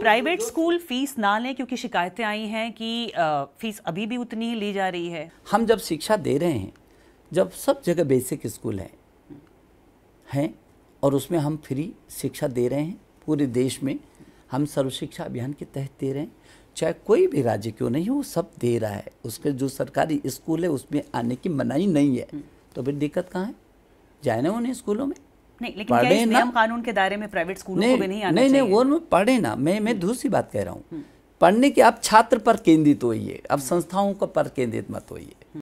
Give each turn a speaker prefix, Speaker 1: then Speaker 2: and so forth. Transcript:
Speaker 1: Private school fees ना लें क्योंकि शिकायतें आई हैं कि फीस अभी भी उतनी ही ली जा रही है
Speaker 2: हम जब शिक्षा दे रहे हैं जब सब जगह बेसिक स्कूल हैं हैं और उसमें हम फ्री शिक्षा दे रहे हैं पूरे देश में हम सर्व शिक्षा अभियान के तहत दे रहे हैं चाहे कोई भी राज्य क्यों नहीं हो सब दे रहा है उसके जो सरकारी स्कूल है उसमें आने की मनाही नहीं है तो फिर दिक्कत कहाँ है जाए ना उन्हें स्कूलों में
Speaker 3: लेकिन नियम कानून के दायरे में प्राइवेट स्कूलों को भी नहीं नहीं नहीं
Speaker 2: वो पढ़े ना मैं मैं हम्म। दूसरी बात कह रहा हूँ हम्म। पढ़ने के आप छात्र पर केंद्रित होइए आप संस्थाओं पर
Speaker 4: केंद्रित मत होइए हम्म।